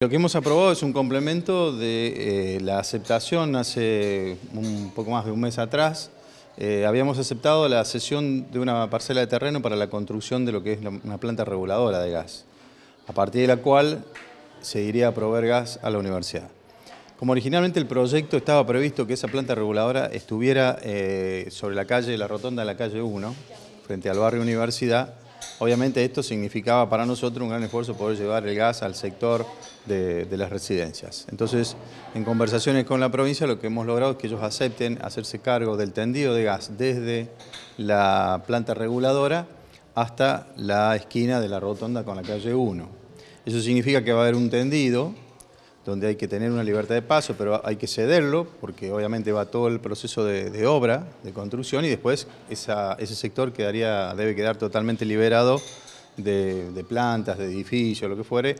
Lo que hemos aprobado es un complemento de eh, la aceptación hace un poco más de un mes atrás. Eh, habíamos aceptado la cesión de una parcela de terreno para la construcción de lo que es una planta reguladora de gas, a partir de la cual se iría a proveer gas a la universidad. Como originalmente el proyecto estaba previsto que esa planta reguladora estuviera eh, sobre la calle, la rotonda de la calle 1, frente al barrio Universidad, Obviamente esto significaba para nosotros un gran esfuerzo poder llevar el gas al sector de, las residencias. Entonces, en conversaciones con la provincia lo que hemos logrado es que ellos acepten hacerse cargo del tendido de gas desde la planta reguladora hasta la esquina de la rotonda con la calle 1. Eso significa que va a haber un tendido donde hay que tener una libertad de paso, pero hay que cederlo, porque obviamente va todo el proceso de, obra, de construcción, y después ese sector quedaría, debe quedar totalmente liberado de, plantas, de edificios, lo que fuere,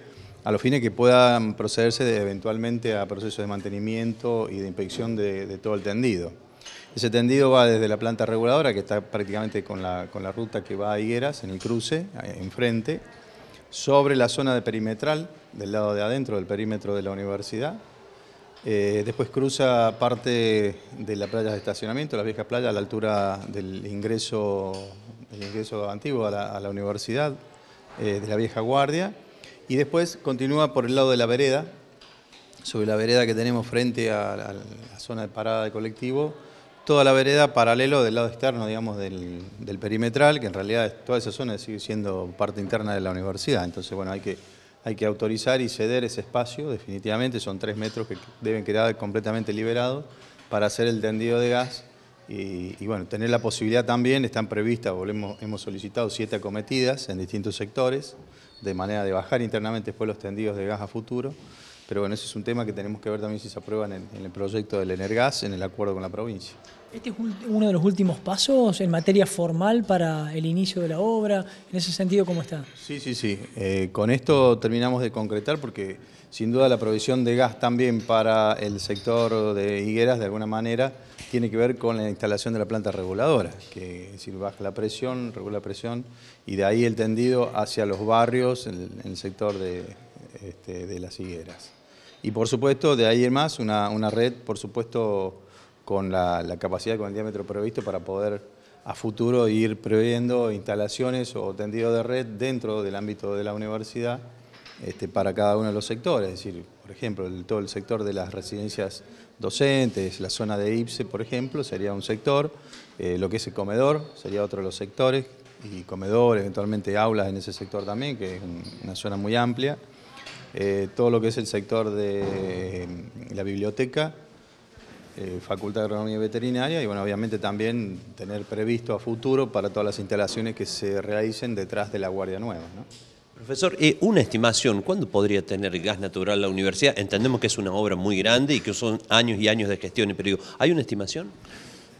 a los fines que puedan procederse eventualmente a procesos de mantenimiento y de inspección de, todo el tendido. Ese tendido va desde la planta reguladora, que está prácticamente con la, con la ruta que va a Higueras, en el cruce, enfrente, sobre la zona de perimetral, del lado de adentro del perímetro de la universidad. Eh, después cruza parte de la playa de estacionamiento, la vieja playa, a la altura del ingreso, el ingreso antiguo a la, universidad, eh, de la vieja guardia. Y después continúa por el lado de la vereda, sobre la vereda que tenemos frente a la zona de parada de colectivo, toda la vereda paralelo del lado externo, digamos, del, perimetral, que en realidad toda esa zona sigue siendo parte interna de la universidad. Entonces, bueno, hay que, hay que autorizar y ceder ese espacio, definitivamente, son tres metros que deben quedar completamente liberados para hacer el tendido de gas. Y, bueno, tener la posibilidad también, están previstas, hemos solicitado siete acometidas en distintos sectores, de manera de bajar internamente después los tendidos de gas a futuro. Pero bueno, ese es un tema que tenemos que ver también si se aprueba en el, proyecto del Energas, en el acuerdo con la provincia. ¿Este es uno de los últimos pasos en materia formal para el inicio de la obra? En ese sentido, ¿cómo está? Sí, sí, sí. Eh, con esto terminamos de concretar porque sin duda la provisión de gas también para el sector de higueras, de alguna manera, tiene que ver con la instalación de la planta reguladora, que es decir, baja la presión, regula la presión, y de ahí el tendido hacia los barrios, en el, sector de este, las higueras. Y por supuesto, de ahí en más, una, red, por supuesto, con la, capacidad, con el diámetro previsto para poder a futuro ir previendo instalaciones o tendido de red dentro del ámbito de la universidad este, para cada uno de los sectores. Es decir, por ejemplo, todo el sector de las residencias docentes, la zona de IPSE, por ejemplo, sería un sector, eh, lo que es el comedor sería otro de los sectores, y comedor, eventualmente aulas en ese sector también, que es una zona muy amplia. Eh, todo lo que es el sector de mm, la biblioteca, eh, Facultad de Agronomía y Veterinaria, y bueno, obviamente también tener previsto a futuro para todas las instalaciones que se realicen detrás de la Guardia Nueva. Profesor, eh, una estimación, ¿cuándo podría tener gas natural la universidad? Entendemos que es una obra muy grande y que son años y años de gestión, y periodo ¿hay una estimación?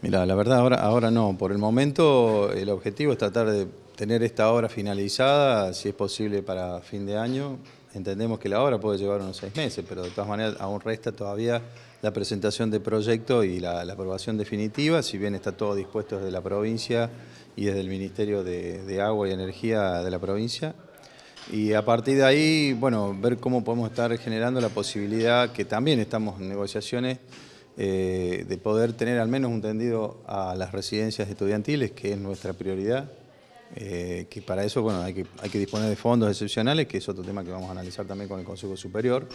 Mira, la verdad ahora, ahora no. Por el momento el objetivo es tratar de tener esta obra finalizada, si es posible para fin de año, entendemos que la obra puede llevar unos seis meses, pero de todas maneras aún resta todavía la presentación de proyecto y la, aprobación definitiva, si bien está todo dispuesto desde la provincia y desde el Ministerio de, Agua y Energía de la provincia. Y a partir de ahí, bueno, ver cómo podemos estar generando la posibilidad, que también estamos en negociaciones, eh, de poder tener al menos un tendido a las residencias estudiantiles, que es nuestra prioridad eh, que para eso bueno, hay, que, hay que disponer de fondos excepcionales, que es otro tema que vamos a analizar también con el Consejo Superior.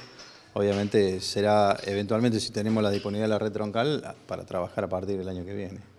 Obviamente será eventualmente si tenemos la disponibilidad de la red troncal para trabajar a partir del año que viene.